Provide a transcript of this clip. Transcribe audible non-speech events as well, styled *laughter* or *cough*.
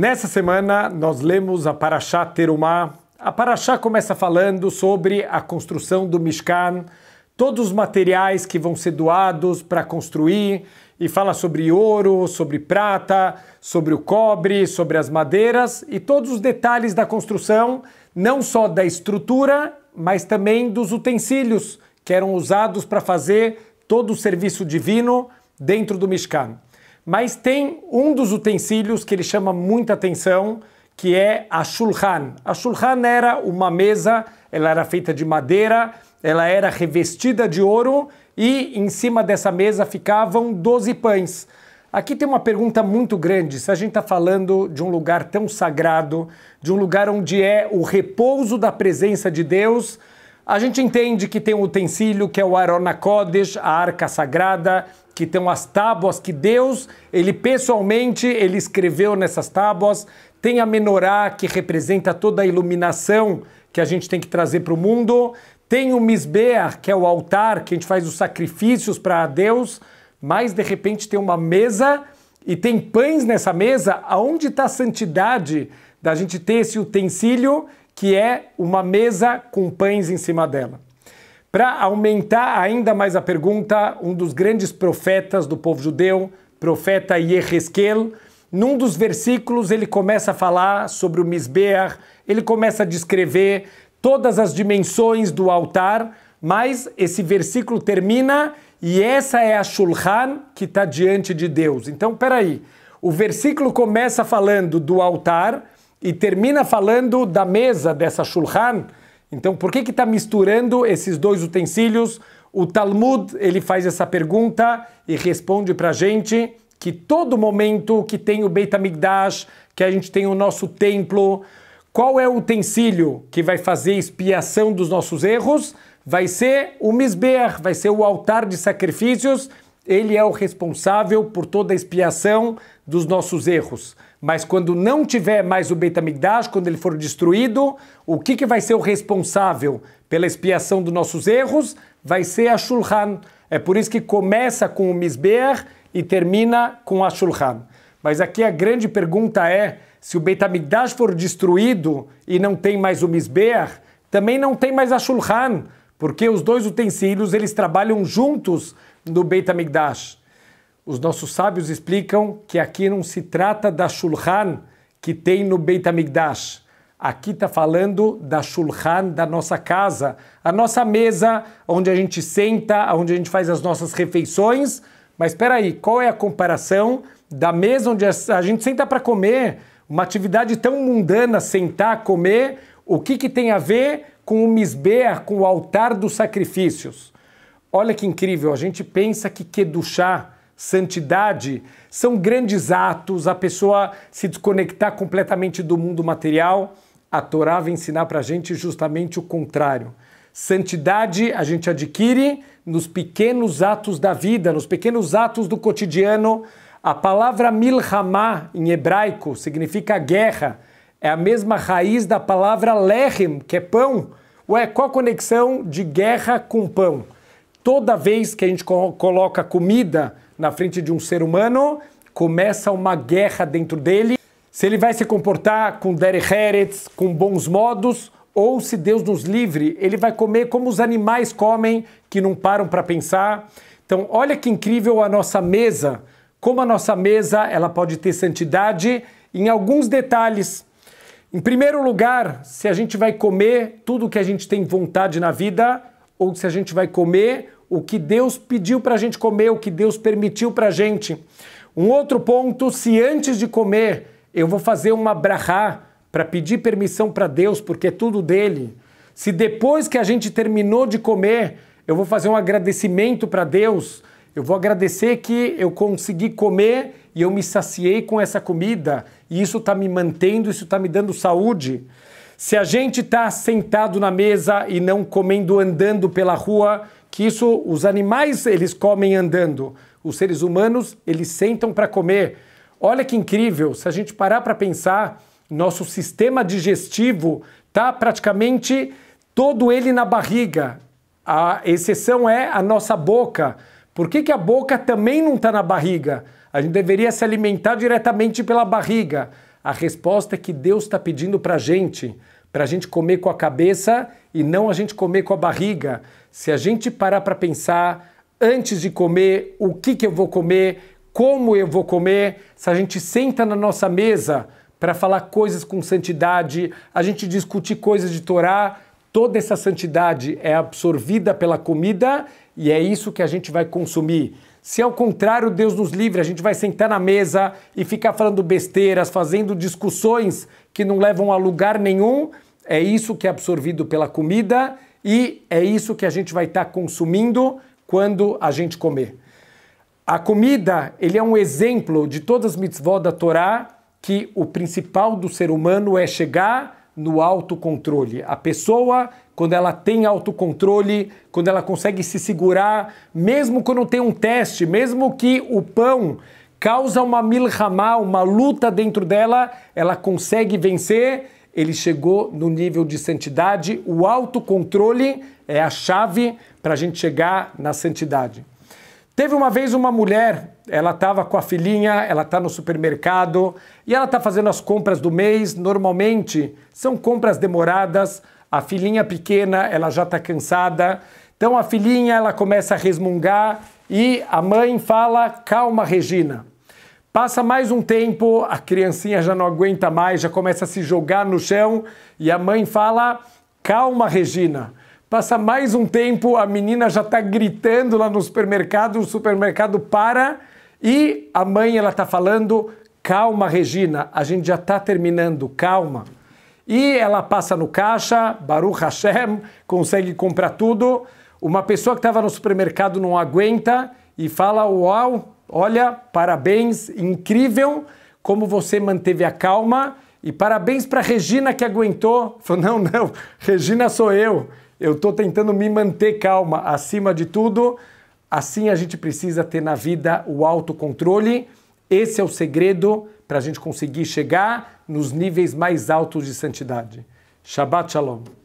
Nessa semana nós lemos a Parashá Terumá. A Parashá começa falando sobre a construção do Mishkan, todos os materiais que vão ser doados para construir e fala sobre ouro, sobre prata, sobre o cobre, sobre as madeiras e todos os detalhes da construção, não só da estrutura, mas também dos utensílios que eram usados para fazer todo o serviço divino dentro do Mishkan. Mas tem um dos utensílios que ele chama muita atenção, que é a shulhan. A shulhan era uma mesa, ela era feita de madeira, ela era revestida de ouro e em cima dessa mesa ficavam 12 pães. Aqui tem uma pergunta muito grande. Se a gente está falando de um lugar tão sagrado, de um lugar onde é o repouso da presença de Deus, a gente entende que tem um utensílio que é o Arona Kodesh, a arca sagrada, que estão as tábuas que Deus, ele pessoalmente, ele escreveu nessas tábuas. Tem a menorá, que representa toda a iluminação que a gente tem que trazer para o mundo. Tem o misbeah, que é o altar, que a gente faz os sacrifícios para Deus. Mas, de repente, tem uma mesa e tem pães nessa mesa. Aonde está a santidade da gente ter esse utensílio que é uma mesa com pães em cima dela? Para aumentar ainda mais a pergunta, um dos grandes profetas do povo judeu, profeta Yeheskel, num dos versículos ele começa a falar sobre o Misbeach, ele começa a descrever todas as dimensões do altar, mas esse versículo termina e essa é a Shulchan que está diante de Deus. Então, peraí, o versículo começa falando do altar e termina falando da mesa dessa Shulchan, então, por que está misturando esses dois utensílios? O Talmud ele faz essa pergunta e responde para a gente que todo momento que tem o Beit Hamikdash, que a gente tem o nosso templo, qual é o utensílio que vai fazer expiação dos nossos erros? Vai ser o Misber, vai ser o altar de sacrifícios. Ele é o responsável por toda a expiação dos nossos erros. Mas quando não tiver mais o beta-migdash, quando ele for destruído, o que, que vai ser o responsável pela expiação dos nossos erros? Vai ser a shulhan. É por isso que começa com o misber e termina com a shulhan. Mas aqui a grande pergunta é, se o beta-migdash for destruído e não tem mais o misber, também não tem mais a shulhan, porque os dois utensílios eles trabalham juntos no beta-migdash. Os nossos sábios explicam que aqui não se trata da Shulchan que tem no Beit Amigdash. Aqui está falando da Shulchan da nossa casa, a nossa mesa onde a gente senta, onde a gente faz as nossas refeições. Mas espera aí, qual é a comparação da mesa onde a gente senta para comer, uma atividade tão mundana, sentar, comer, o que, que tem a ver com o misbeah, com o altar dos sacrifícios? Olha que incrível, a gente pensa que Kedushá, santidade são grandes atos, a pessoa se desconectar completamente do mundo material. A Torá vai ensinar para a gente justamente o contrário. Santidade a gente adquire nos pequenos atos da vida, nos pequenos atos do cotidiano. A palavra milhamá em hebraico significa guerra. É a mesma raiz da palavra lehem que é pão. Ué, qual a conexão de guerra com pão? Toda vez que a gente coloca comida na frente de um ser humano, começa uma guerra dentro dele. Se ele vai se comportar com Derek Heretz, com bons modos, ou se Deus nos livre, ele vai comer como os animais comem, que não param para pensar. Então, olha que incrível a nossa mesa, como a nossa mesa ela pode ter santidade em alguns detalhes. Em primeiro lugar, se a gente vai comer tudo que a gente tem vontade na vida, ou se a gente vai comer o que Deus pediu para a gente comer, o que Deus permitiu para a gente. Um outro ponto: se antes de comer eu vou fazer uma brahá para pedir permissão para Deus, porque é tudo dele. Se depois que a gente terminou de comer, eu vou fazer um agradecimento para Deus, eu vou agradecer que eu consegui comer e eu me saciei com essa comida, e isso está me mantendo, isso está me dando saúde. Se a gente está sentado na mesa e não comendo andando pela rua, que isso os animais eles comem andando, os seres humanos eles sentam para comer. Olha que incrível, se a gente parar para pensar, nosso sistema digestivo tá praticamente todo ele na barriga. A exceção é a nossa boca. Por que, que a boca também não está na barriga? A gente deveria se alimentar diretamente pela barriga. A resposta é que Deus está pedindo para a gente para a gente comer com a cabeça e não a gente comer com a barriga. Se a gente parar para pensar antes de comer, o que, que eu vou comer, como eu vou comer, se a gente senta na nossa mesa para falar coisas com santidade, a gente discutir coisas de Torá, toda essa santidade é absorvida pela comida e é isso que a gente vai consumir. Se ao contrário, Deus nos livre, a gente vai sentar na mesa e ficar falando besteiras, fazendo discussões que não levam a lugar nenhum, é isso que é absorvido pela comida e é isso que a gente vai estar tá consumindo quando a gente comer. A comida, ele é um exemplo de todas as mitzvot da Torá que o principal do ser humano é chegar no autocontrole. A pessoa, quando ela tem autocontrole, quando ela consegue se segurar, mesmo quando tem um teste, mesmo que o pão causa uma milhamá, uma luta dentro dela, ela consegue vencer. Ele chegou no nível de santidade. O autocontrole é a chave para a gente chegar na santidade. Teve uma vez uma mulher, ela estava com a filhinha, ela está no supermercado e ela está fazendo as compras do mês. Normalmente são compras demoradas, a filhinha pequena, ela já está cansada. Então a filhinha, ela começa a resmungar e a mãe fala: calma, Regina. Passa mais um tempo, a criancinha já não aguenta mais, já começa a se jogar no chão e a mãe fala: calma, Regina. Passa mais um tempo, a menina já está gritando lá no supermercado, o supermercado para e a mãe ela está falando: calma, Regina, a gente já está terminando, calma. E ela passa no caixa, Baruch Hashem, consegue comprar tudo uma pessoa que estava no supermercado não aguenta e fala: Uau, olha, parabéns, incrível como você manteve a calma. E parabéns para Regina que aguentou. *laughs* Falou: Não, não, Regina sou eu. Eu estou tentando me manter calma. Acima de tudo, assim a gente precisa ter na vida o autocontrole. Esse é o segredo para a gente conseguir chegar nos níveis mais altos de santidade. Shabbat Shalom.